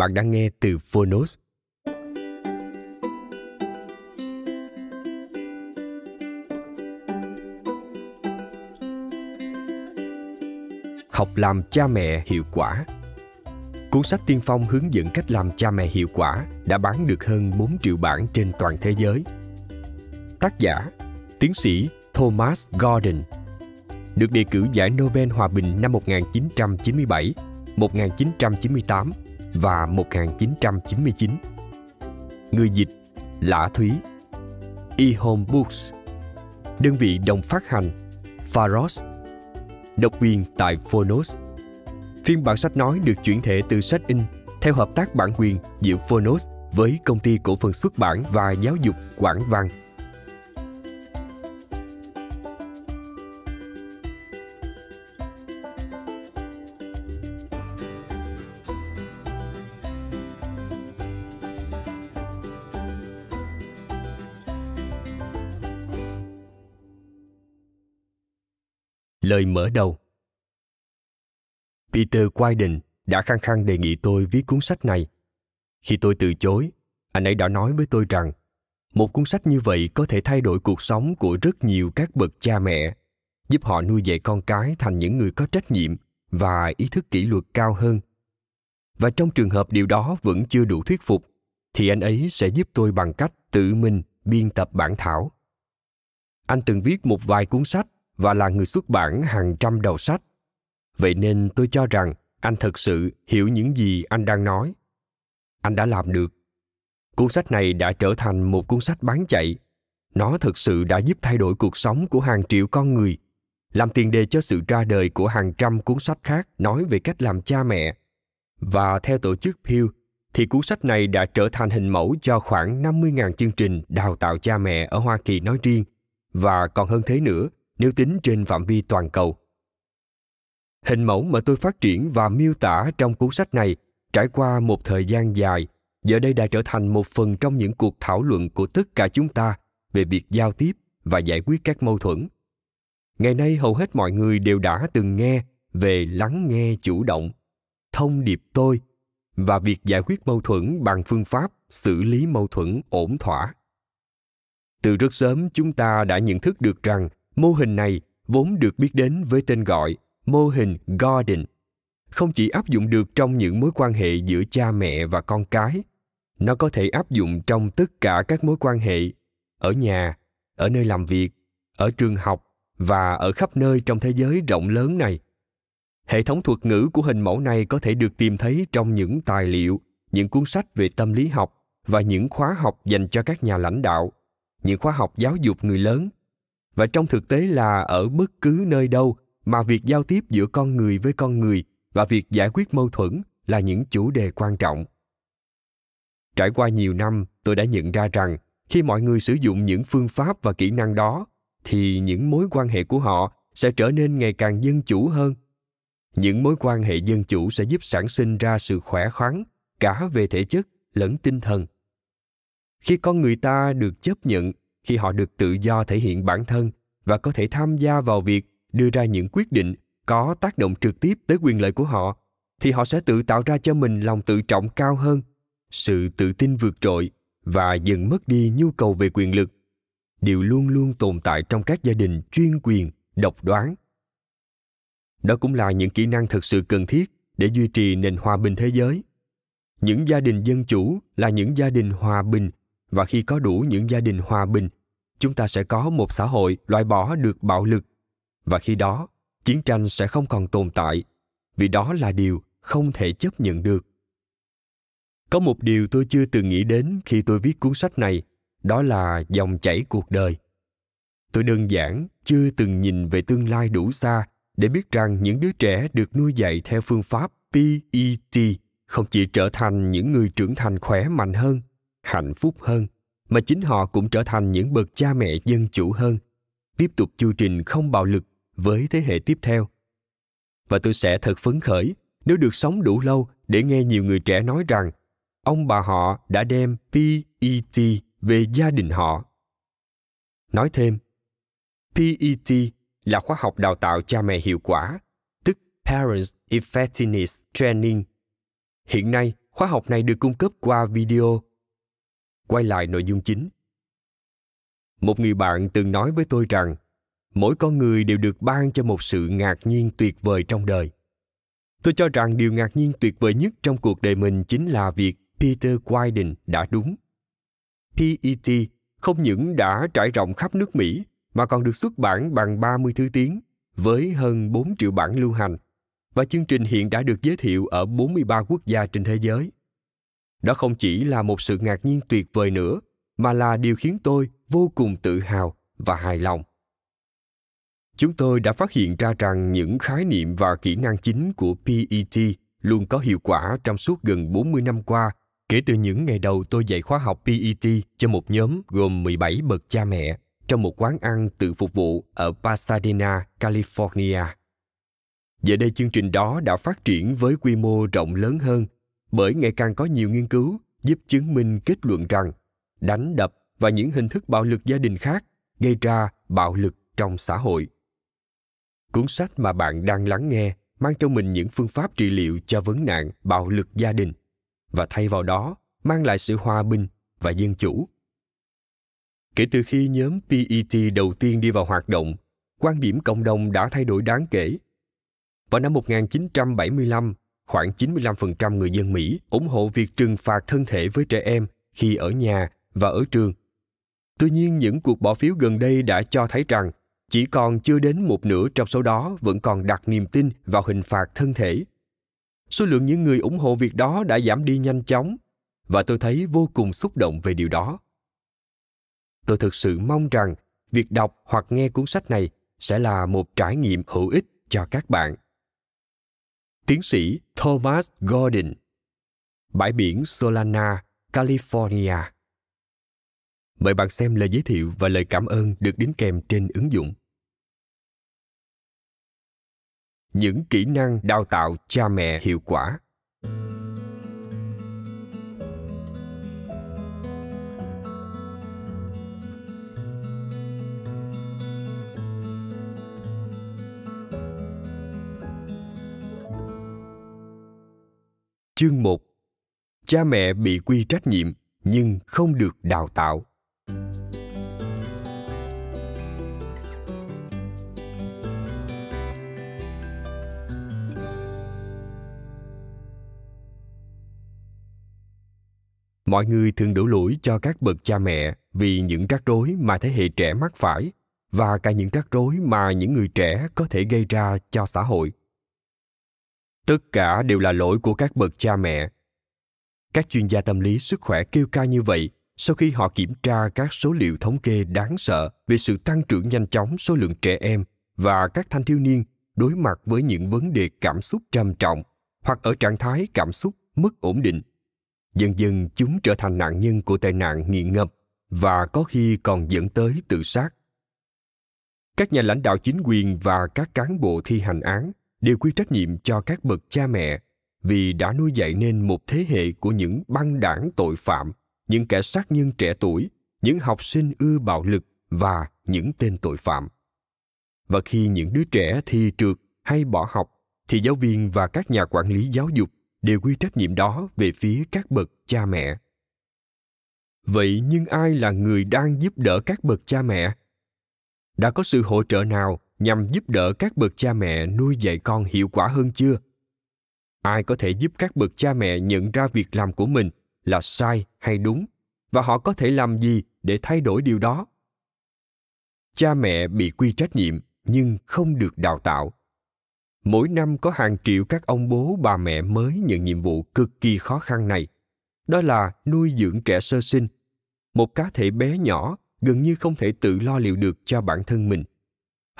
Bạn đang nghe từ Phonos. Học làm cha mẹ hiệu quả Cuốn sách tiên phong hướng dẫn cách làm cha mẹ hiệu quả đã bán được hơn 4 triệu bản trên toàn thế giới. Tác giả, tiến sĩ Thomas Gordon được đề cử giải Nobel Hòa bình năm 1997, 1998 và 1999. Người dịch Lã Thúy Ehome Books Đơn vị đồng phát hành Faros, Độc quyền tại Phonos Phiên bản sách nói được chuyển thể từ sách in theo hợp tác bản quyền giữa Phonos với công ty cổ phần xuất bản và giáo dục Quảng Văn Lời mở đầu Peter Quaiden đã khăng khăng đề nghị tôi viết cuốn sách này. Khi tôi từ chối, anh ấy đã nói với tôi rằng một cuốn sách như vậy có thể thay đổi cuộc sống của rất nhiều các bậc cha mẹ, giúp họ nuôi dạy con cái thành những người có trách nhiệm và ý thức kỷ luật cao hơn. Và trong trường hợp điều đó vẫn chưa đủ thuyết phục, thì anh ấy sẽ giúp tôi bằng cách tự mình biên tập bản thảo. Anh từng viết một vài cuốn sách và là người xuất bản hàng trăm đầu sách vậy nên tôi cho rằng anh thật sự hiểu những gì anh đang nói anh đã làm được cuốn sách này đã trở thành một cuốn sách bán chạy nó thực sự đã giúp thay đổi cuộc sống của hàng triệu con người làm tiền đề cho sự ra đời của hàng trăm cuốn sách khác nói về cách làm cha mẹ. Và theo tổ chức Pew, thì cuốn sách này đã trở thành hình mẫu cho khoảng 50.000 chương trình đào tạo cha mẹ ở Hoa Kỳ nói riêng và còn hơn thế nữa nếu tính trên phạm vi toàn cầu. Hình mẫu mà tôi phát triển và miêu tả trong cuốn sách này trải qua một thời gian dài, giờ đây đã trở thành một phần trong những cuộc thảo luận của tất cả chúng ta về việc giao tiếp và giải quyết các mâu thuẫn. Ngày nay hầu hết mọi người đều đã từng nghe về lắng nghe chủ động, thông điệp tôi và việc giải quyết mâu thuẫn bằng phương pháp xử lý mâu thuẫn ổn thỏa. Từ rất sớm chúng ta đã nhận thức được rằng mô hình này vốn được biết đến với tên gọi mô hình garden không chỉ áp dụng được trong những mối quan hệ giữa cha mẹ và con cái nó có thể áp dụng trong tất cả các mối quan hệ ở nhà ở nơi làm việc ở trường học và ở khắp nơi trong thế giới rộng lớn này hệ thống thuật ngữ của hình mẫu này có thể được tìm thấy trong những tài liệu những cuốn sách về tâm lý học và những khóa học dành cho các nhà lãnh đạo những khóa học giáo dục người lớn và trong thực tế là ở bất cứ nơi đâu mà việc giao tiếp giữa con người với con người và việc giải quyết mâu thuẫn là những chủ đề quan trọng trải qua nhiều năm tôi đã nhận ra rằng khi mọi người sử dụng những phương pháp và kỹ năng đó thì những mối quan hệ của họ sẽ trở nên ngày càng dân chủ hơn những mối quan hệ dân chủ sẽ giúp sản sinh ra sự khỏe khoắn cả về thể chất lẫn tinh thần khi con người ta được chấp nhận khi họ được tự do thể hiện bản thân và có thể tham gia vào việc đưa ra những quyết định có tác động trực tiếp tới quyền lợi của họ thì họ sẽ tự tạo ra cho mình lòng tự trọng cao hơn sự tự tin vượt trội và dần mất đi nhu cầu về quyền lực điều luôn luôn tồn tại trong các gia đình chuyên quyền độc đoán đó cũng là những kỹ năng thực sự cần thiết để duy trì nền hòa bình thế giới những gia đình dân chủ là những gia đình hòa bình và khi có đủ những gia đình hòa bình chúng ta sẽ có một xã hội loại bỏ được bạo lực và khi đó chiến tranh sẽ không còn tồn tại vì đó là điều không thể chấp nhận được có một điều tôi chưa từng nghĩ đến khi tôi viết cuốn sách này đó là dòng chảy cuộc đời tôi đơn giản chưa từng nhìn về tương lai đủ xa để biết rằng những đứa trẻ được nuôi dạy theo phương pháp pet không chỉ trở thành những người trưởng thành khỏe mạnh hơn hạnh phúc hơn mà chính họ cũng trở thành những bậc cha mẹ dân chủ hơn tiếp tục chu trình không bạo lực với thế hệ tiếp theo và tôi sẽ thật phấn khởi nếu được sống đủ lâu để nghe nhiều người trẻ nói rằng ông bà họ đã đem PET về gia đình họ. Nói thêm, PET là khóa học đào tạo cha mẹ hiệu quả, tức Parents Effectiveness Training. Hiện nay, khóa học này được cung cấp qua video quay lại nội dung chính một người bạn từng nói với tôi rằng mỗi con người đều được ban cho một sự ngạc nhiên tuyệt vời trong đời tôi cho rằng điều ngạc nhiên tuyệt vời nhất trong cuộc đời mình chính là việc peter Wyden đã đúng TET không những đã trải rộng khắp nước Mỹ mà còn được xuất bản bằng 30 thứ tiếng với hơn 4 triệu bản lưu hành và chương trình hiện đã được giới thiệu ở 43 quốc gia trên thế giới. Đó không chỉ là một sự ngạc nhiên tuyệt vời nữa, mà là điều khiến tôi vô cùng tự hào và hài lòng. Chúng tôi đã phát hiện ra rằng những khái niệm và kỹ năng chính của PET luôn có hiệu quả trong suốt gần 40 năm qua, kể từ những ngày đầu tôi dạy khóa học PET cho một nhóm gồm 17 bậc cha mẹ trong một quán ăn tự phục vụ ở Pasadena, California. Giờ đây chương trình đó đã phát triển với quy mô rộng lớn hơn bởi ngày càng có nhiều nghiên cứu giúp chứng minh kết luận rằng đánh đập và những hình thức bạo lực gia đình khác gây ra bạo lực trong xã hội. Cuốn sách mà bạn đang lắng nghe mang trong mình những phương pháp trị liệu cho vấn nạn bạo lực gia đình và thay vào đó mang lại sự hòa bình và dân chủ. Kể từ khi nhóm PET đầu tiên đi vào hoạt động, quan điểm cộng đồng đã thay đổi đáng kể. Vào năm 1975, khoảng 95% người dân Mỹ ủng hộ việc trừng phạt thân thể với trẻ em khi ở nhà và ở trường. Tuy nhiên, những cuộc bỏ phiếu gần đây đã cho thấy rằng chỉ còn chưa đến một nửa trong số đó vẫn còn đặt niềm tin vào hình phạt thân thể. Số lượng những người ủng hộ việc đó đã giảm đi nhanh chóng và tôi thấy vô cùng xúc động về điều đó. Tôi thực sự mong rằng việc đọc hoặc nghe cuốn sách này sẽ là một trải nghiệm hữu ích cho các bạn tiến sĩ Thomas Gordon, bãi biển Solana, California. Mời bạn xem lời giới thiệu và lời cảm ơn được đính kèm trên ứng dụng. Những kỹ năng đào tạo cha mẹ hiệu quả Chương 1 Cha mẹ bị quy trách nhiệm nhưng không được đào tạo. Mọi người thường đổ lỗi cho các bậc cha mẹ vì những rắc rối mà thế hệ trẻ mắc phải và cả những rắc rối mà những người trẻ có thể gây ra cho xã hội tất cả đều là lỗi của các bậc cha mẹ các chuyên gia tâm lý sức khỏe kêu ca như vậy sau khi họ kiểm tra các số liệu thống kê đáng sợ về sự tăng trưởng nhanh chóng số lượng trẻ em và các thanh thiếu niên đối mặt với những vấn đề cảm xúc trầm trọng hoặc ở trạng thái cảm xúc mất ổn định dần dần chúng trở thành nạn nhân của tai nạn nghiện ngập và có khi còn dẫn tới tự sát các nhà lãnh đạo chính quyền và các cán bộ thi hành án đều quy trách nhiệm cho các bậc cha mẹ vì đã nuôi dạy nên một thế hệ của những băng đảng tội phạm, những kẻ sát nhân trẻ tuổi, những học sinh ưa bạo lực và những tên tội phạm. Và khi những đứa trẻ thi trượt hay bỏ học, thì giáo viên và các nhà quản lý giáo dục đều quy trách nhiệm đó về phía các bậc cha mẹ. Vậy nhưng ai là người đang giúp đỡ các bậc cha mẹ? Đã có sự hỗ trợ nào nhằm giúp đỡ các bậc cha mẹ nuôi dạy con hiệu quả hơn chưa ai có thể giúp các bậc cha mẹ nhận ra việc làm của mình là sai hay đúng và họ có thể làm gì để thay đổi điều đó cha mẹ bị quy trách nhiệm nhưng không được đào tạo mỗi năm có hàng triệu các ông bố bà mẹ mới nhận nhiệm vụ cực kỳ khó khăn này đó là nuôi dưỡng trẻ sơ sinh một cá thể bé nhỏ gần như không thể tự lo liệu được cho bản thân mình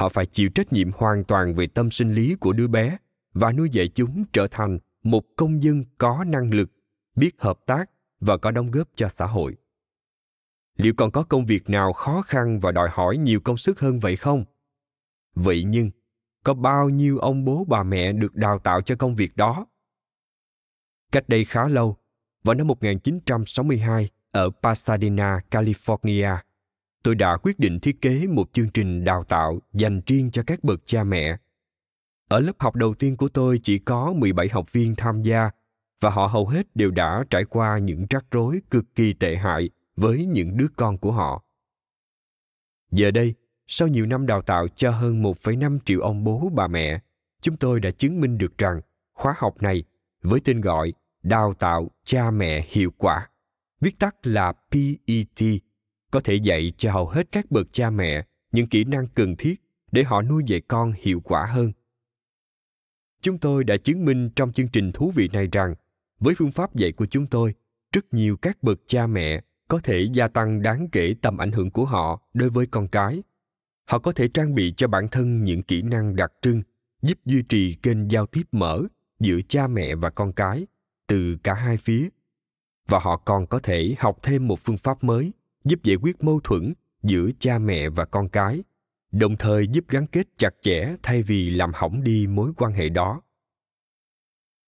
họ phải chịu trách nhiệm hoàn toàn về tâm sinh lý của đứa bé và nuôi dạy chúng trở thành một công dân có năng lực biết hợp tác và có đóng góp cho xã hội liệu còn có công việc nào khó khăn và đòi hỏi nhiều công sức hơn vậy không vậy nhưng có bao nhiêu ông bố bà mẹ được đào tạo cho công việc đó cách đây khá lâu vào năm 1962 ở Pasadena, California, tôi đã quyết định thiết kế một chương trình đào tạo dành riêng cho các bậc cha mẹ. Ở lớp học đầu tiên của tôi chỉ có 17 học viên tham gia và họ hầu hết đều đã trải qua những rắc rối cực kỳ tệ hại với những đứa con của họ. Giờ đây, sau nhiều năm đào tạo cho hơn 1,5 triệu ông bố bà mẹ, chúng tôi đã chứng minh được rằng khóa học này với tên gọi Đào tạo cha mẹ hiệu quả, viết tắt là PET có thể dạy cho hầu hết các bậc cha mẹ những kỹ năng cần thiết để họ nuôi dạy con hiệu quả hơn chúng tôi đã chứng minh trong chương trình thú vị này rằng với phương pháp dạy của chúng tôi rất nhiều các bậc cha mẹ có thể gia tăng đáng kể tầm ảnh hưởng của họ đối với con cái họ có thể trang bị cho bản thân những kỹ năng đặc trưng giúp duy trì kênh giao tiếp mở giữa cha mẹ và con cái từ cả hai phía và họ còn có thể học thêm một phương pháp mới giúp giải quyết mâu thuẫn giữa cha mẹ và con cái đồng thời giúp gắn kết chặt chẽ thay vì làm hỏng đi mối quan hệ đó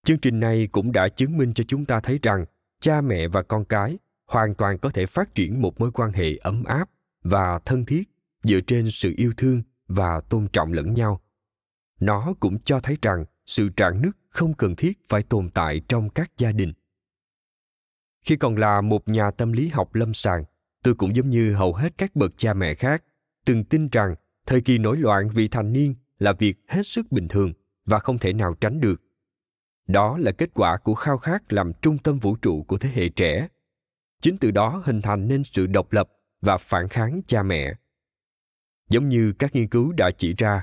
chương trình này cũng đã chứng minh cho chúng ta thấy rằng cha mẹ và con cái hoàn toàn có thể phát triển một mối quan hệ ấm áp và thân thiết dựa trên sự yêu thương và tôn trọng lẫn nhau nó cũng cho thấy rằng sự rạn nứt không cần thiết phải tồn tại trong các gia đình khi còn là một nhà tâm lý học lâm sàng tôi cũng giống như hầu hết các bậc cha mẹ khác, từng tin rằng thời kỳ nổi loạn vị thành niên là việc hết sức bình thường và không thể nào tránh được. Đó là kết quả của khao khát làm trung tâm vũ trụ của thế hệ trẻ. Chính từ đó hình thành nên sự độc lập và phản kháng cha mẹ. Giống như các nghiên cứu đã chỉ ra,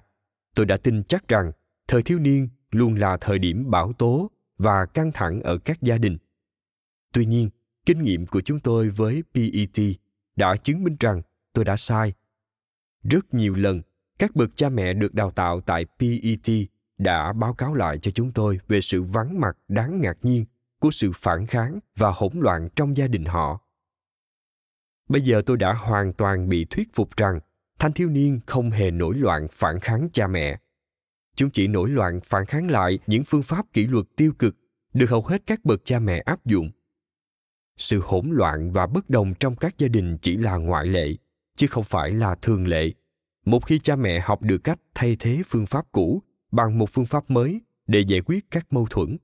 tôi đã tin chắc rằng thời thiếu niên luôn là thời điểm bão tố và căng thẳng ở các gia đình. Tuy nhiên, kinh nghiệm của chúng tôi với PET đã chứng minh rằng tôi đã sai. Rất nhiều lần, các bậc cha mẹ được đào tạo tại PET đã báo cáo lại cho chúng tôi về sự vắng mặt đáng ngạc nhiên của sự phản kháng và hỗn loạn trong gia đình họ. Bây giờ tôi đã hoàn toàn bị thuyết phục rằng thanh thiếu niên không hề nổi loạn phản kháng cha mẹ. Chúng chỉ nổi loạn phản kháng lại những phương pháp kỷ luật tiêu cực được hầu hết các bậc cha mẹ áp dụng sự hỗn loạn và bất đồng trong các gia đình chỉ là ngoại lệ chứ không phải là thường lệ một khi cha mẹ học được cách thay thế phương pháp cũ bằng một phương pháp mới để giải quyết các mâu thuẫn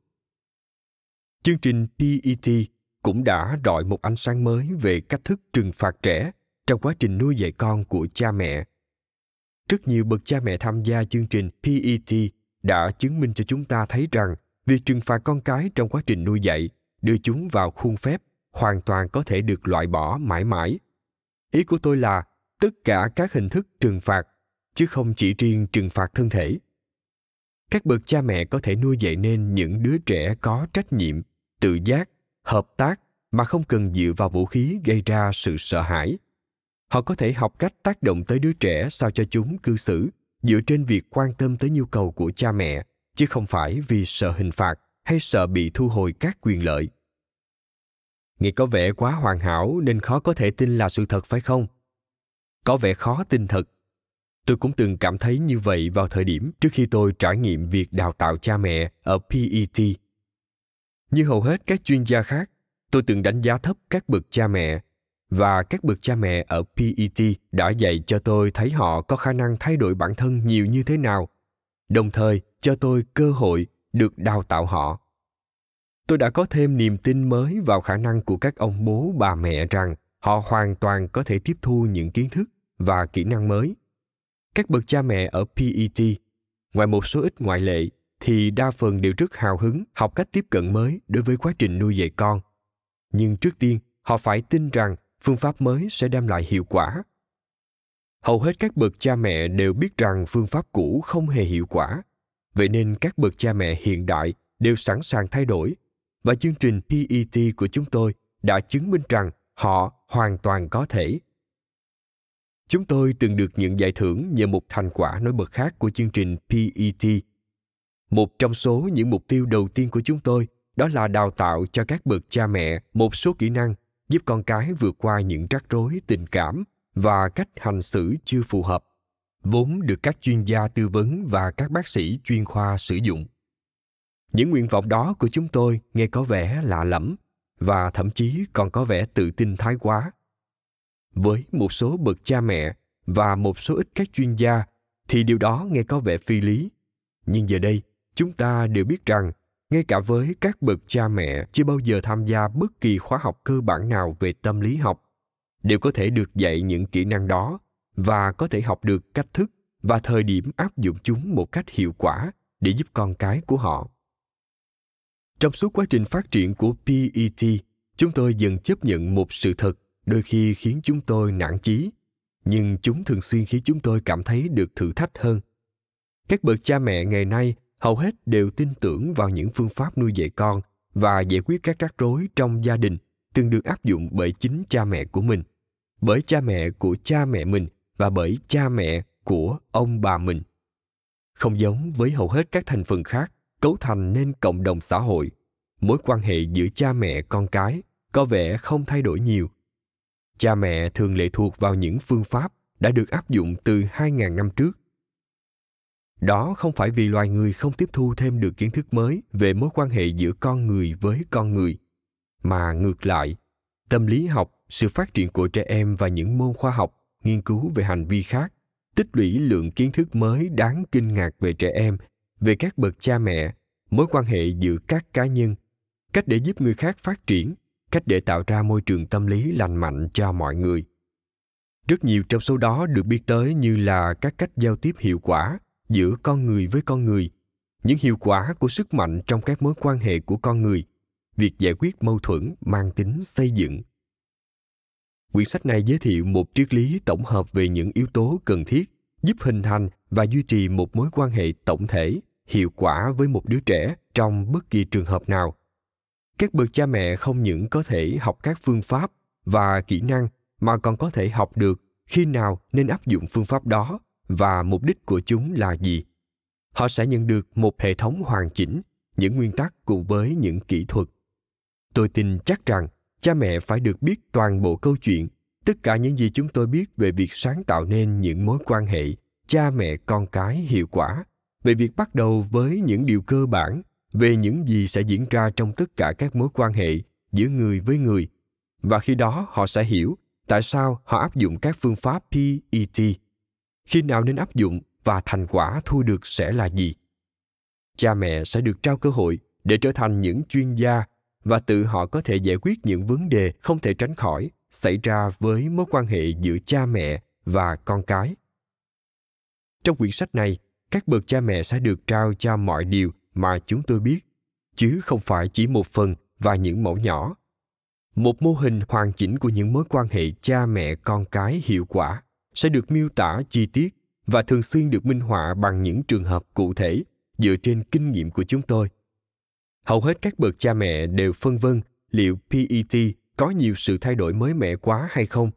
chương trình pet cũng đã rọi một ánh sáng mới về cách thức trừng phạt trẻ trong quá trình nuôi dạy con của cha mẹ rất nhiều bậc cha mẹ tham gia chương trình pet đã chứng minh cho chúng ta thấy rằng việc trừng phạt con cái trong quá trình nuôi dạy đưa chúng vào khuôn phép hoàn toàn có thể được loại bỏ mãi mãi ý của tôi là tất cả các hình thức trừng phạt chứ không chỉ riêng trừng phạt thân thể các bậc cha mẹ có thể nuôi dạy nên những đứa trẻ có trách nhiệm tự giác hợp tác mà không cần dựa vào vũ khí gây ra sự sợ hãi họ có thể học cách tác động tới đứa trẻ sao cho chúng cư xử dựa trên việc quan tâm tới nhu cầu của cha mẹ chứ không phải vì sợ hình phạt hay sợ bị thu hồi các quyền lợi nghĩ có vẻ quá hoàn hảo nên khó có thể tin là sự thật phải không có vẻ khó tin thật tôi cũng từng cảm thấy như vậy vào thời điểm trước khi tôi trải nghiệm việc đào tạo cha mẹ ở pet như hầu hết các chuyên gia khác tôi từng đánh giá thấp các bậc cha mẹ và các bậc cha mẹ ở PET đã dạy cho tôi thấy họ có khả năng thay đổi bản thân nhiều như thế nào, đồng thời cho tôi cơ hội được đào tạo họ tôi đã có thêm niềm tin mới vào khả năng của các ông bố bà mẹ rằng họ hoàn toàn có thể tiếp thu những kiến thức và kỹ năng mới các bậc cha mẹ ở pet ngoài một số ít ngoại lệ thì đa phần đều rất hào hứng học cách tiếp cận mới đối với quá trình nuôi dạy con nhưng trước tiên họ phải tin rằng phương pháp mới sẽ đem lại hiệu quả hầu hết các bậc cha mẹ đều biết rằng phương pháp cũ không hề hiệu quả vậy nên các bậc cha mẹ hiện đại đều sẵn sàng thay đổi và chương trình PET của chúng tôi đã chứng minh rằng họ hoàn toàn có thể. Chúng tôi từng được nhận giải thưởng nhờ một thành quả nổi bật khác của chương trình PET. Một trong số những mục tiêu đầu tiên của chúng tôi đó là đào tạo cho các bậc cha mẹ một số kỹ năng giúp con cái vượt qua những rắc rối tình cảm và cách hành xử chưa phù hợp vốn được các chuyên gia tư vấn và các bác sĩ chuyên khoa sử dụng những nguyện vọng đó của chúng tôi nghe có vẻ lạ lẫm và thậm chí còn có vẻ tự tin thái quá với một số bậc cha mẹ và một số ít các chuyên gia thì điều đó nghe có vẻ phi lý nhưng giờ đây chúng ta đều biết rằng ngay cả với các bậc cha mẹ chưa bao giờ tham gia bất kỳ khóa học cơ bản nào về tâm lý học đều có thể được dạy những kỹ năng đó và có thể học được cách thức và thời điểm áp dụng chúng một cách hiệu quả để giúp con cái của họ trong suốt quá trình phát triển của pet chúng tôi dần chấp nhận một sự thật đôi khi khiến chúng tôi nản chí nhưng chúng thường xuyên khiến chúng tôi cảm thấy được thử thách hơn các bậc cha mẹ ngày nay hầu hết đều tin tưởng vào những phương pháp nuôi dạy con và giải quyết các rắc rối trong gia đình từng được áp dụng bởi chính cha mẹ của mình bởi cha mẹ của cha mẹ mình và bởi cha mẹ của ông bà mình không giống với hầu hết các thành phần khác cấu thành nên cộng đồng xã hội mối quan hệ giữa cha mẹ con cái có vẻ không thay đổi nhiều cha mẹ thường lệ thuộc vào những phương pháp đã được áp dụng từ 2.000 năm trước. Đó không phải vì loài người không tiếp thu thêm được kiến thức mới về mối quan hệ giữa con người với con người, mà ngược lại, tâm lý học, sự phát triển của trẻ em và những môn khoa học, nghiên cứu về hành vi khác, tích lũy lượng kiến thức mới đáng kinh ngạc về trẻ em về các bậc cha mẹ mối quan hệ giữa các cá nhân cách để giúp người khác phát triển cách để tạo ra môi trường tâm lý lành mạnh cho mọi người rất nhiều trong số đó được biết tới như là các cách giao tiếp hiệu quả giữa con người với con người những hiệu quả của sức mạnh trong các mối quan hệ của con người việc giải quyết mâu thuẫn mang tính xây dựng quyển sách này giới thiệu một triết lý tổng hợp về những yếu tố cần thiết giúp hình thành và duy trì một mối quan hệ tổng thể hiệu quả với một đứa trẻ trong bất kỳ trường hợp nào các bậc cha mẹ không những có thể học các phương pháp và kỹ năng mà còn có thể học được khi nào nên áp dụng phương pháp đó và mục đích của chúng là gì họ sẽ nhận được một hệ thống hoàn chỉnh những nguyên tắc cùng với những kỹ thuật tôi tin chắc rằng cha mẹ phải được biết toàn bộ câu chuyện tất cả những gì chúng tôi biết về việc sáng tạo nên những mối quan hệ cha mẹ con cái hiệu quả về việc bắt đầu với những điều cơ bản về những gì sẽ diễn ra trong tất cả các mối quan hệ giữa người với người và khi đó họ sẽ hiểu tại sao họ áp dụng các phương pháp PET, khi nào nên áp dụng và thành quả thu được sẽ là gì. Cha mẹ sẽ được trao cơ hội để trở thành những chuyên gia và tự họ có thể giải quyết những vấn đề không thể tránh khỏi xảy ra với mối quan hệ giữa cha mẹ và con cái. Trong quyển sách này, các bậc cha mẹ sẽ được trao cho mọi điều mà chúng tôi biết chứ không phải chỉ một phần và những mẫu nhỏ một mô hình hoàn chỉnh của những mối quan hệ cha mẹ con cái hiệu quả sẽ được miêu tả chi tiết và thường xuyên được minh họa bằng những trường hợp cụ thể dựa trên kinh nghiệm của chúng tôi hầu hết các bậc cha mẹ đều phân vân liệu pet có nhiều sự thay đổi mới mẻ quá hay không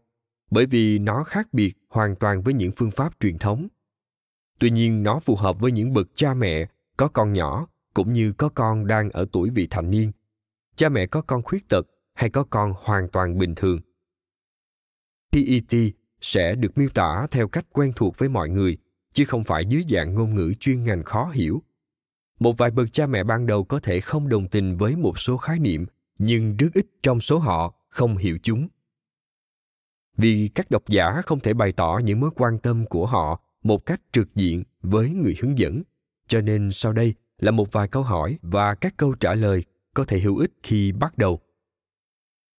bởi vì nó khác biệt hoàn toàn với những phương pháp truyền thống tuy nhiên nó phù hợp với những bậc cha mẹ có con nhỏ cũng như có con đang ở tuổi vị thành niên cha mẹ có con khuyết tật hay có con hoàn toàn bình thường pet sẽ được miêu tả theo cách quen thuộc với mọi người chứ không phải dưới dạng ngôn ngữ chuyên ngành khó hiểu một vài bậc cha mẹ ban đầu có thể không đồng tình với một số khái niệm nhưng rất ít trong số họ không hiểu chúng vì các độc giả không thể bày tỏ những mối quan tâm của họ một cách trực diện với người hướng dẫn cho nên sau đây là một vài câu hỏi và các câu trả lời có thể hữu ích khi bắt đầu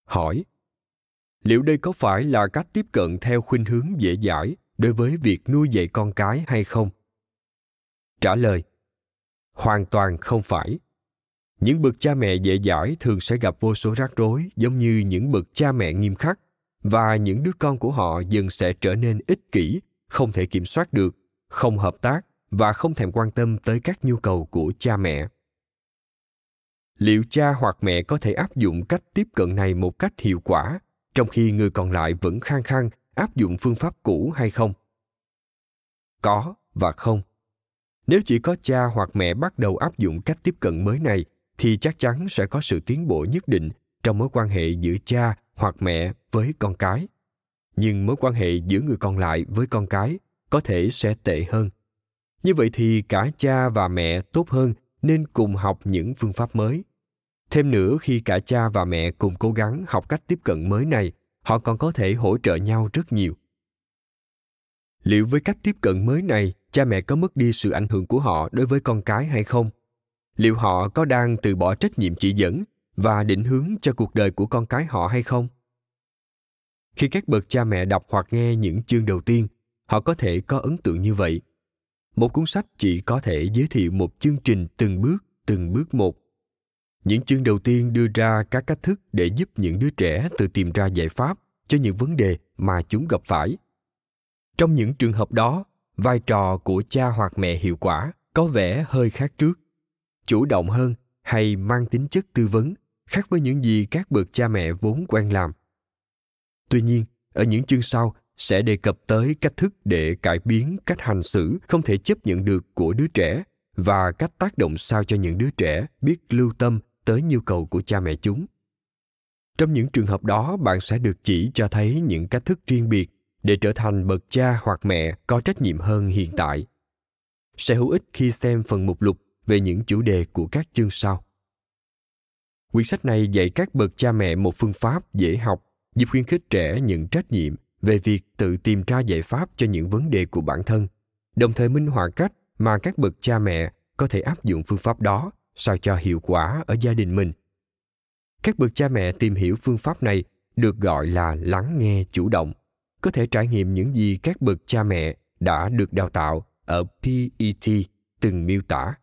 hỏi liệu đây có phải là cách tiếp cận theo khuynh hướng dễ dãi đối với việc nuôi dạy con cái hay không trả lời hoàn toàn không phải những bậc cha mẹ dễ dãi thường sẽ gặp vô số rắc rối giống như những bậc cha mẹ nghiêm khắc và những đứa con của họ dần sẽ trở nên ích kỷ không thể kiểm soát được không hợp tác và không thèm quan tâm tới các nhu cầu của cha mẹ liệu cha hoặc mẹ có thể áp dụng cách tiếp cận này một cách hiệu quả trong khi người còn lại vẫn khăng khăng áp dụng phương pháp cũ hay không có và không nếu chỉ có cha hoặc mẹ bắt đầu áp dụng cách tiếp cận mới này thì chắc chắn sẽ có sự tiến bộ nhất định trong mối quan hệ giữa cha hoặc mẹ với con cái nhưng mối quan hệ giữa người còn lại với con cái có thể sẽ tệ hơn như vậy thì cả cha và mẹ tốt hơn nên cùng học những phương pháp mới thêm nữa khi cả cha và mẹ cùng cố gắng học cách tiếp cận mới này họ còn có thể hỗ trợ nhau rất nhiều liệu với cách tiếp cận mới này cha mẹ có mất đi sự ảnh hưởng của họ đối với con cái hay không liệu họ có đang từ bỏ trách nhiệm chỉ dẫn và định hướng cho cuộc đời của con cái họ hay không khi các bậc cha mẹ đọc hoặc nghe những chương đầu tiên họ có thể có ấn tượng như vậy một cuốn sách chỉ có thể giới thiệu một chương trình từng bước từng bước một những chương đầu tiên đưa ra các cách thức để giúp những đứa trẻ tự tìm ra giải pháp cho những vấn đề mà chúng gặp phải trong những trường hợp đó vai trò của cha hoặc mẹ hiệu quả có vẻ hơi khác trước chủ động hơn hay mang tính chất tư vấn khác với những gì các bậc cha mẹ vốn quen làm Tuy nhiên, ở những chương sau sẽ đề cập tới cách thức để cải biến cách hành xử không thể chấp nhận được của đứa trẻ và cách tác động sao cho những đứa trẻ biết lưu tâm tới nhu cầu của cha mẹ chúng. Trong những trường hợp đó, bạn sẽ được chỉ cho thấy những cách thức riêng biệt để trở thành bậc cha hoặc mẹ có trách nhiệm hơn hiện tại. Sẽ hữu ích khi xem phần mục lục về những chủ đề của các chương sau. Quyển sách này dạy các bậc cha mẹ một phương pháp dễ học giúp khuyến khích trẻ nhận trách nhiệm về việc tự tìm ra giải pháp cho những vấn đề của bản thân đồng thời minh họa cách mà các bậc cha mẹ có thể áp dụng phương pháp đó sao cho hiệu quả ở gia đình mình các bậc cha mẹ tìm hiểu phương pháp này được gọi là lắng nghe chủ động có thể trải nghiệm những gì các bậc cha mẹ đã được đào tạo ở pet từng miêu tả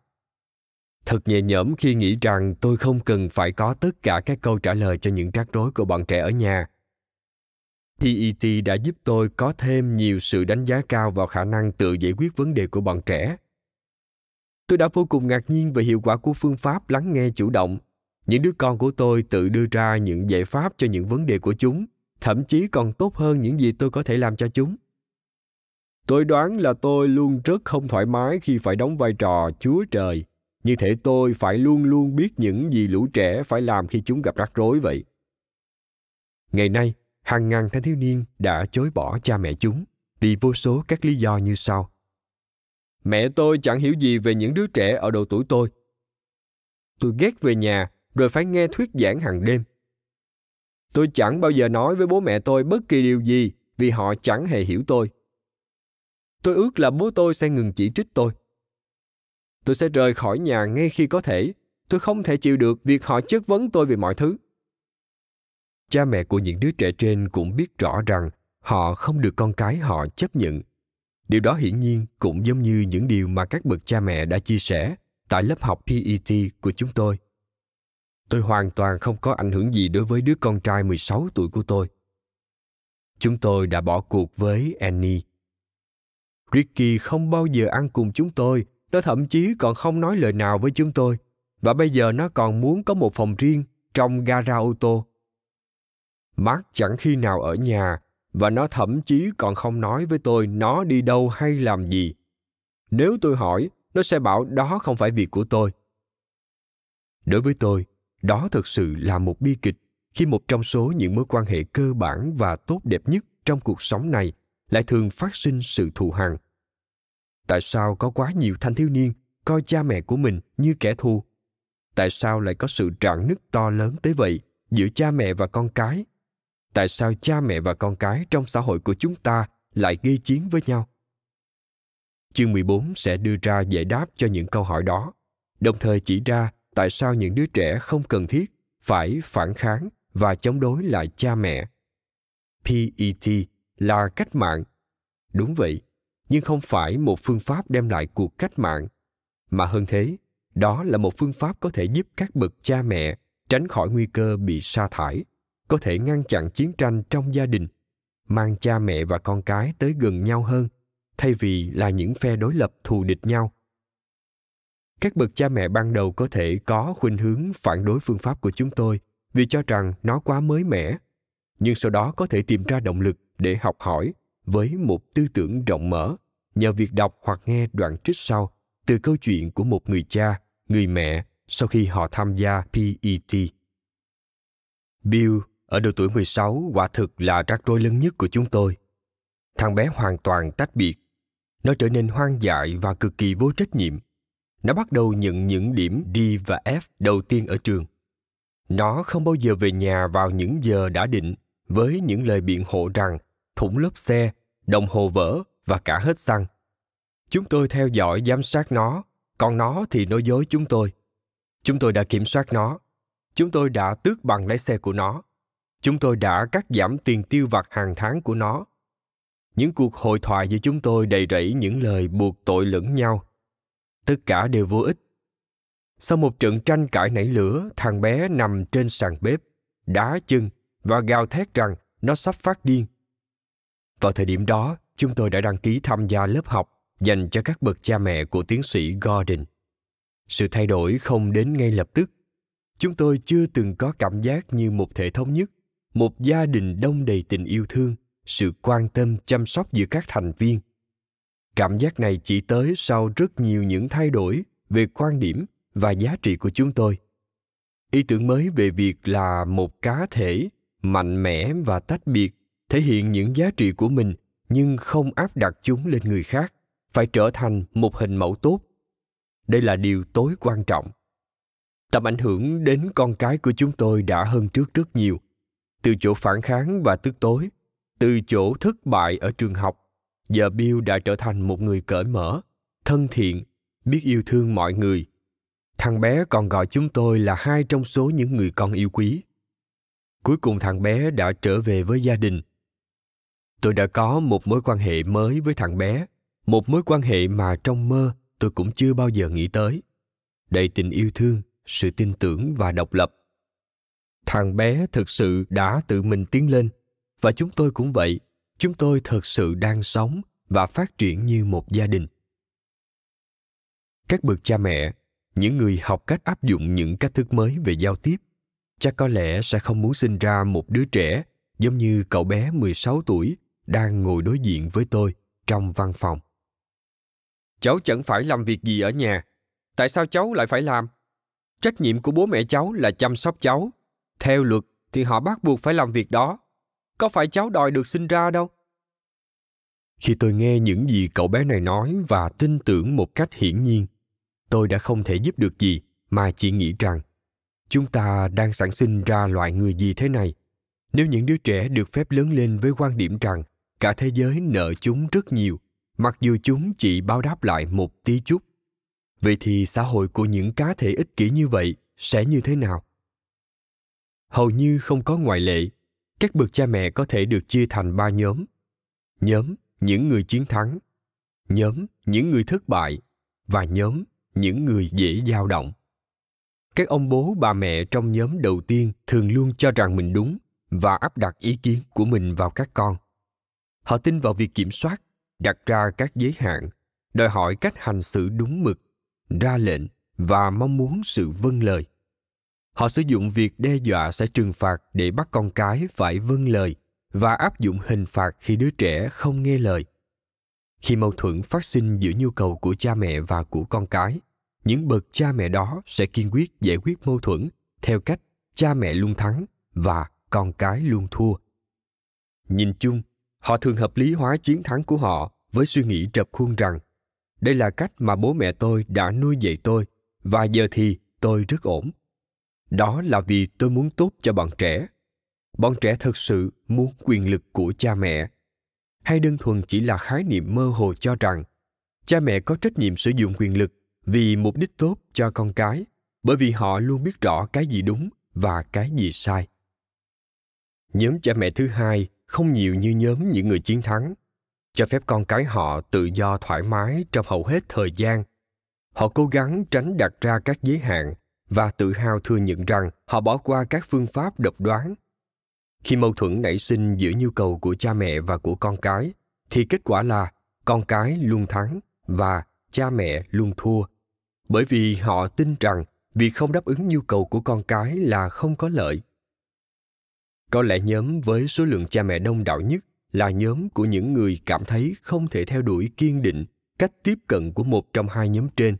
thật nhẹ nhõm khi nghĩ rằng tôi không cần phải có tất cả các câu trả lời cho những rắc rối của bọn trẻ ở nhà PET e đã giúp tôi có thêm nhiều sự đánh giá cao vào khả năng tự giải quyết vấn đề của bọn trẻ. Tôi đã vô cùng ngạc nhiên về hiệu quả của phương pháp lắng nghe chủ động. Những đứa con của tôi tự đưa ra những giải pháp cho những vấn đề của chúng, thậm chí còn tốt hơn những gì tôi có thể làm cho chúng. Tôi đoán là tôi luôn rất không thoải mái khi phải đóng vai trò Chúa Trời, như thể tôi phải luôn luôn biết những gì lũ trẻ phải làm khi chúng gặp rắc rối vậy. Ngày nay, hàng ngàn thanh thiếu niên đã chối bỏ cha mẹ chúng vì vô số các lý do như sau. Mẹ tôi chẳng hiểu gì về những đứa trẻ ở độ tuổi tôi. Tôi ghét về nhà rồi phải nghe thuyết giảng hàng đêm. Tôi chẳng bao giờ nói với bố mẹ tôi bất kỳ điều gì vì họ chẳng hề hiểu tôi. Tôi ước là bố tôi sẽ ngừng chỉ trích tôi. Tôi sẽ rời khỏi nhà ngay khi có thể. Tôi không thể chịu được việc họ chất vấn tôi về mọi thứ cha mẹ của những đứa trẻ trên cũng biết rõ rằng họ không được con cái họ chấp nhận điều đó hiển nhiên cũng giống như những điều mà các bậc cha mẹ đã chia sẻ tại lớp học PET của chúng tôi. Tôi hoàn toàn không có ảnh hưởng gì đối với đứa con trai 16 tuổi của tôi. Chúng tôi đã bỏ cuộc với Annie. Ricky không bao giờ ăn cùng chúng tôi, nó thậm chí còn không nói lời nào với chúng tôi. Và bây giờ nó còn muốn có một phòng riêng trong gara ô tô Mark chẳng khi nào ở nhà và nó thậm chí còn không nói với tôi nó đi đâu hay làm gì. Nếu tôi hỏi, nó sẽ bảo đó không phải việc của tôi. Đối với tôi, đó thực sự là một bi kịch khi một trong số những mối quan hệ cơ bản và tốt đẹp nhất trong cuộc sống này lại thường phát sinh sự thù hằn. Tại sao có quá nhiều thanh thiếu niên coi cha mẹ của mình như kẻ thù? Tại sao lại có sự rạn nứt to lớn tới vậy giữa cha mẹ và con cái tại sao cha mẹ và con cái trong xã hội của chúng ta lại gây chiến với nhau. Chương 14 sẽ đưa ra giải đáp cho những câu hỏi đó, đồng thời chỉ ra tại sao những đứa trẻ không cần thiết phải phản kháng và chống đối lại cha mẹ. PET là cách mạng. Đúng vậy, nhưng không phải một phương pháp đem lại cuộc cách mạng, mà hơn thế, đó là một phương pháp có thể giúp các bậc cha mẹ tránh khỏi nguy cơ bị sa thải có thể ngăn chặn chiến tranh trong gia đình mang cha mẹ và con cái tới gần nhau hơn thay vì là những phe đối lập thù địch nhau các bậc cha mẹ ban đầu có thể có khuynh hướng phản đối phương pháp của chúng tôi vì cho rằng nó quá mới mẻ nhưng sau đó có thể tìm ra động lực để học hỏi với một tư tưởng rộng mở nhờ việc đọc hoặc nghe đoạn trích sau từ câu chuyện của một người cha người mẹ sau khi họ tham gia pet bill ở độ tuổi 16 quả thực là rắc rối lớn nhất của chúng tôi. Thằng bé hoàn toàn tách biệt. Nó trở nên hoang dại và cực kỳ vô trách nhiệm. Nó bắt đầu nhận những điểm D và F đầu tiên ở trường. Nó không bao giờ về nhà vào những giờ đã định với những lời biện hộ rằng thủng lốp xe, đồng hồ vỡ và cả hết xăng. Chúng tôi theo dõi giám sát nó, còn nó thì nói dối chúng tôi. Chúng tôi đã kiểm soát nó. Chúng tôi đã tước bằng lái xe của nó chúng tôi đã cắt giảm tiền tiêu vặt hàng tháng của nó. Những cuộc hội thoại giữa chúng tôi đầy rẫy những lời buộc tội lẫn nhau. Tất cả đều vô ích. Sau một trận tranh cãi nảy lửa, thằng bé nằm trên sàn bếp, đá chân và gào thét rằng nó sắp phát điên. Vào thời điểm đó, chúng tôi đã đăng ký tham gia lớp học dành cho các bậc cha mẹ của tiến sĩ Gordon. Sự thay đổi không đến ngay lập tức. Chúng tôi chưa từng có cảm giác như một thể thống nhất một gia đình đông đầy tình yêu thương sự quan tâm chăm sóc giữa các thành viên cảm giác này chỉ tới sau rất nhiều những thay đổi về quan điểm và giá trị của chúng tôi ý tưởng mới về việc là một cá thể mạnh mẽ và tách biệt thể hiện những giá trị của mình nhưng không áp đặt chúng lên người khác phải trở thành một hình mẫu tốt đây là điều tối quan trọng tầm ảnh hưởng đến con cái của chúng tôi đã hơn trước rất nhiều từ chỗ phản kháng và tức tối, từ chỗ thất bại ở trường học, giờ Bill đã trở thành một người cởi mở, thân thiện, biết yêu thương mọi người. Thằng bé còn gọi chúng tôi là hai trong số những người con yêu quý. Cuối cùng thằng bé đã trở về với gia đình. Tôi đã có một mối quan hệ mới với thằng bé, một mối quan hệ mà trong mơ tôi cũng chưa bao giờ nghĩ tới đầy tình yêu thương sự tin tưởng và độc lập thằng bé thực sự đã tự mình tiến lên và chúng tôi cũng vậy chúng tôi thật sự đang sống và phát triển như một gia đình các bậc cha mẹ những người học cách áp dụng những cách thức mới về giao tiếp chắc có lẽ sẽ không muốn sinh ra một đứa trẻ giống như cậu bé 16 tuổi đang ngồi đối diện với tôi trong văn phòng. Cháu chẳng phải làm việc gì ở nhà, tại sao cháu lại phải làm? Trách nhiệm của bố mẹ cháu là chăm sóc cháu, theo luật thì họ bắt buộc phải làm việc đó. Có phải cháu đòi được sinh ra đâu. Khi tôi nghe những gì cậu bé này nói và tin tưởng một cách hiển nhiên, tôi đã không thể giúp được gì mà chỉ nghĩ rằng chúng ta đang sản sinh ra loại người gì thế này. Nếu những đứa trẻ được phép lớn lên với quan điểm rằng cả thế giới nợ chúng rất nhiều, mặc dù chúng chỉ báo đáp lại một tí chút. Vậy thì xã hội của những cá thể ích kỷ như vậy sẽ như thế nào? hầu như không có ngoại lệ các bậc cha mẹ có thể được chia thành ba nhóm nhóm những người chiến thắng nhóm những người thất bại và nhóm những người dễ dao động các ông bố bà mẹ trong nhóm đầu tiên thường luôn cho rằng mình đúng và áp đặt ý kiến của mình vào các con họ tin vào việc kiểm soát đặt ra các giới hạn đòi hỏi cách hành xử đúng mực ra lệnh và mong muốn sự vâng lời Họ sử dụng việc đe dọa sẽ trừng phạt để bắt con cái phải vâng lời và áp dụng hình phạt khi đứa trẻ không nghe lời. Khi mâu thuẫn phát sinh giữa nhu cầu của cha mẹ và của con cái, những bậc cha mẹ đó sẽ kiên quyết giải quyết mâu thuẫn theo cách cha mẹ luôn thắng và con cái luôn thua. Nhìn chung, họ thường hợp lý hóa chiến thắng của họ với suy nghĩ trập khuôn rằng đây là cách mà bố mẹ tôi đã nuôi dạy tôi và giờ thì tôi rất ổn đó là vì tôi muốn tốt cho bọn trẻ bọn trẻ thật sự muốn quyền lực của cha mẹ hay đơn thuần chỉ là khái niệm mơ hồ cho rằng cha mẹ có trách nhiệm sử dụng quyền lực vì mục đích tốt cho con cái bởi vì họ luôn biết rõ cái gì đúng và cái gì sai nhóm cha mẹ thứ hai không nhiều như nhóm những người chiến thắng cho phép con cái họ tự do thoải mái trong hầu hết thời gian họ cố gắng tránh đặt ra các giới hạn và tự hào thừa nhận rằng họ bỏ qua các phương pháp độc đoán. Khi mâu thuẫn nảy sinh giữa nhu cầu của cha mẹ và của con cái, thì kết quả là con cái luôn thắng và cha mẹ luôn thua, bởi vì họ tin rằng việc không đáp ứng nhu cầu của con cái là không có lợi. Có lẽ nhóm với số lượng cha mẹ đông đảo nhất là nhóm của những người cảm thấy không thể theo đuổi kiên định cách tiếp cận của một trong hai nhóm trên.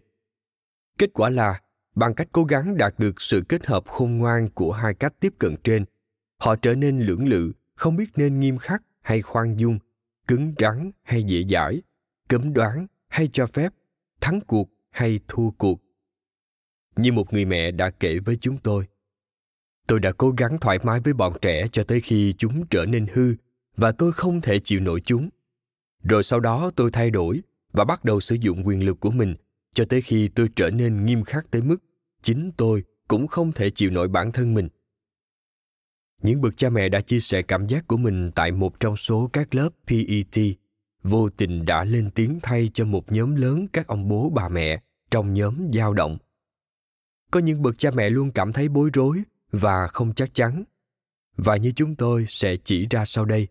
Kết quả là bằng cách cố gắng đạt được sự kết hợp khôn ngoan của hai cách tiếp cận trên họ trở nên lưỡng lự không biết nên nghiêm khắc hay khoan dung cứng rắn hay dễ dãi cấm đoán hay cho phép thắng cuộc hay thua cuộc như một người mẹ đã kể với chúng tôi tôi đã cố gắng thoải mái với bọn trẻ cho tới khi chúng trở nên hư và tôi không thể chịu nổi chúng rồi sau đó tôi thay đổi và bắt đầu sử dụng quyền lực của mình cho tới khi tôi trở nên nghiêm khắc tới mức chính tôi cũng không thể chịu nổi bản thân mình những bậc cha mẹ đã chia sẻ cảm giác của mình tại một trong số các lớp PET, vô tình đã lên tiếng thay cho một nhóm lớn các ông bố bà mẹ trong nhóm dao động. Có những bậc cha mẹ luôn cảm thấy bối rối và không chắc chắn. Và như chúng tôi sẽ chỉ ra sau đây,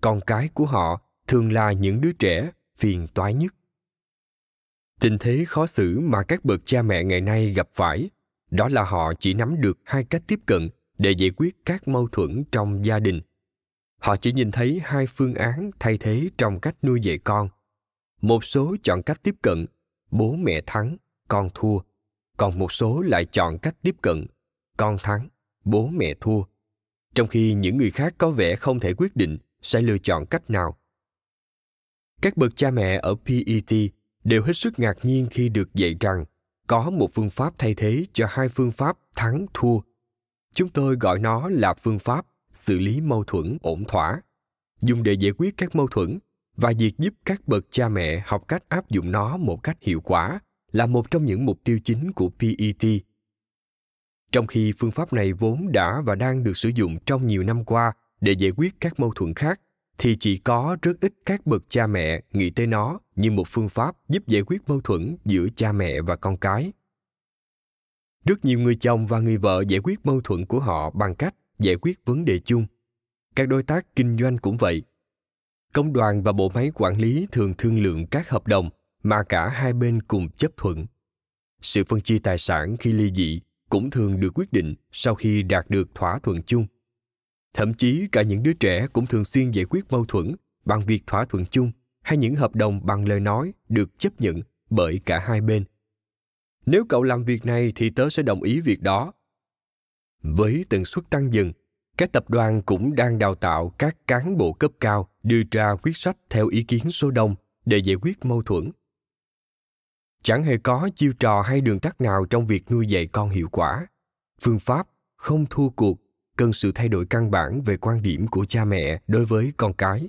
con cái của họ thường là những đứa trẻ phiền toái nhất tình thế khó xử mà các bậc cha mẹ ngày nay gặp phải đó là họ chỉ nắm được hai cách tiếp cận để giải quyết các mâu thuẫn trong gia đình họ chỉ nhìn thấy hai phương án thay thế trong cách nuôi dạy con một số chọn cách tiếp cận bố mẹ thắng con thua còn một số lại chọn cách tiếp cận con thắng bố mẹ thua trong khi những người khác có vẻ không thể quyết định sẽ lựa chọn cách nào các bậc cha mẹ ở pet đều hết sức ngạc nhiên khi được dạy rằng có một phương pháp thay thế cho hai phương pháp thắng thua. Chúng tôi gọi nó là phương pháp xử lý mâu thuẫn ổn thỏa, dùng để giải quyết các mâu thuẫn và việc giúp các bậc cha mẹ học cách áp dụng nó một cách hiệu quả là một trong những mục tiêu chính của PET. Trong khi phương pháp này vốn đã và đang được sử dụng trong nhiều năm qua để giải quyết các mâu thuẫn khác thì chỉ có rất ít các bậc cha mẹ nghĩ tới nó như một phương pháp giúp giải quyết mâu thuẫn giữa cha mẹ và con cái. Rất nhiều người chồng và người vợ giải quyết mâu thuẫn của họ bằng cách giải quyết vấn đề chung. Các đối tác kinh doanh cũng vậy. Công đoàn và bộ máy quản lý thường thương lượng các hợp đồng mà cả hai bên cùng chấp thuận. Sự phân chia tài sản khi ly dị cũng thường được quyết định sau khi đạt được thỏa thuận chung Thậm chí cả những đứa trẻ cũng thường xuyên giải quyết mâu thuẫn bằng việc thỏa thuận chung hay những hợp đồng bằng lời nói được chấp nhận bởi cả hai bên. Nếu cậu làm việc này thì tớ sẽ đồng ý việc đó. Với tần suất tăng dần, các tập đoàn cũng đang đào tạo các cán bộ cấp cao đưa ra quyết sách theo ý kiến số đông để giải quyết mâu thuẫn. Chẳng hề có chiêu trò hay đường tắt nào trong việc nuôi dạy con hiệu quả. Phương pháp không thua cuộc cần sự thay đổi căn bản về quan điểm của cha mẹ đối với con cái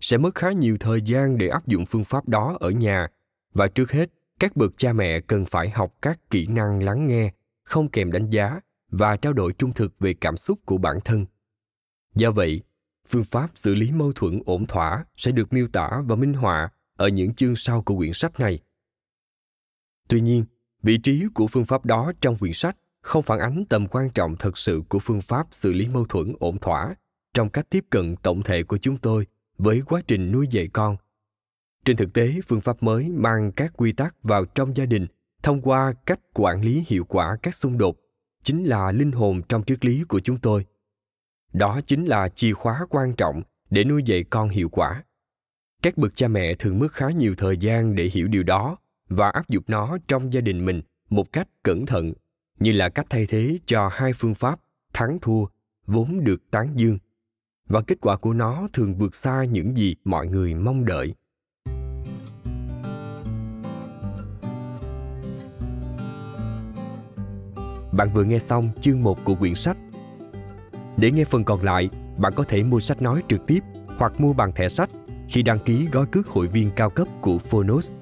sẽ mất khá nhiều thời gian để áp dụng phương pháp đó ở nhà và trước hết các bậc cha mẹ cần phải học các kỹ năng lắng nghe không kèm đánh giá và trao đổi trung thực về cảm xúc của bản thân do vậy phương pháp xử lý mâu thuẫn ổn thỏa sẽ được miêu tả và minh họa ở những chương sau của quyển sách này tuy nhiên vị trí của phương pháp đó trong quyển sách không phản ánh tầm quan trọng thực sự của phương pháp xử lý mâu thuẫn ổn thỏa trong cách tiếp cận tổng thể của chúng tôi với quá trình nuôi dạy con. Trên thực tế, phương pháp mới mang các quy tắc vào trong gia đình thông qua cách quản lý hiệu quả các xung đột chính là linh hồn trong triết lý của chúng tôi. Đó chính là chìa khóa quan trọng để nuôi dạy con hiệu quả. Các bậc cha mẹ thường mất khá nhiều thời gian để hiểu điều đó và áp dụng nó trong gia đình mình một cách cẩn thận như là cách thay thế cho hai phương pháp thắng thua vốn được tán dương và kết quả của nó thường vượt xa những gì mọi người mong đợi Bạn vừa nghe xong chương 1 của quyển sách. Để nghe phần còn lại, bạn có thể mua sách nói trực tiếp hoặc mua bằng thẻ sách khi đăng ký gói cước hội viên cao cấp của Phonos –